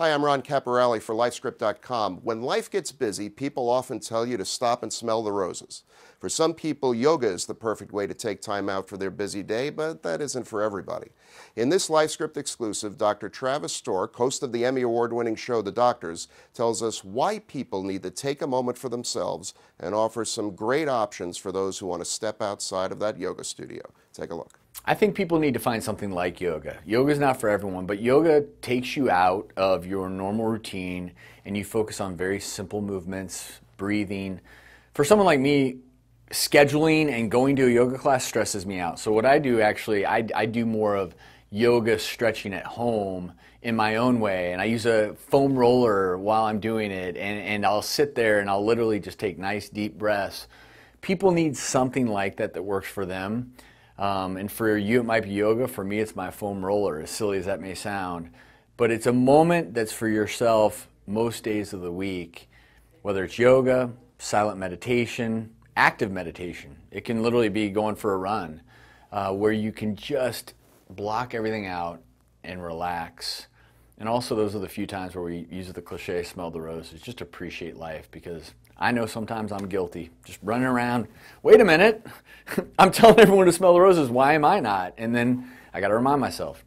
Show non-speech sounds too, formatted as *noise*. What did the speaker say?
Hi, I'm Ron Caporale for LifeScript.com. When life gets busy, people often tell you to stop and smell the roses. For some people, yoga is the perfect way to take time out for their busy day, but that isn't for everybody. In this LifeScript exclusive, Dr. Travis Stork, host of the Emmy Award winning show The Doctors, tells us why people need to take a moment for themselves and offers some great options for those who want to step outside of that yoga studio. Take a look. I think people need to find something like yoga. Yoga is not for everyone, but yoga takes you out of your normal routine and you focus on very simple movements, breathing. For someone like me, scheduling and going to a yoga class stresses me out. So what I do actually, I, I do more of yoga stretching at home in my own way and I use a foam roller while I'm doing it and, and I'll sit there and I'll literally just take nice deep breaths. People need something like that that works for them. Um, and for you, it might be yoga. For me, it's my foam roller, as silly as that may sound. But it's a moment that's for yourself most days of the week, whether it's yoga, silent meditation, active meditation. It can literally be going for a run uh, where you can just block everything out and relax and also, those are the few times where we use the cliche smell the roses. Just appreciate life because I know sometimes I'm guilty. Just running around, wait a minute, *laughs* I'm telling everyone to smell the roses. Why am I not? And then I got to remind myself,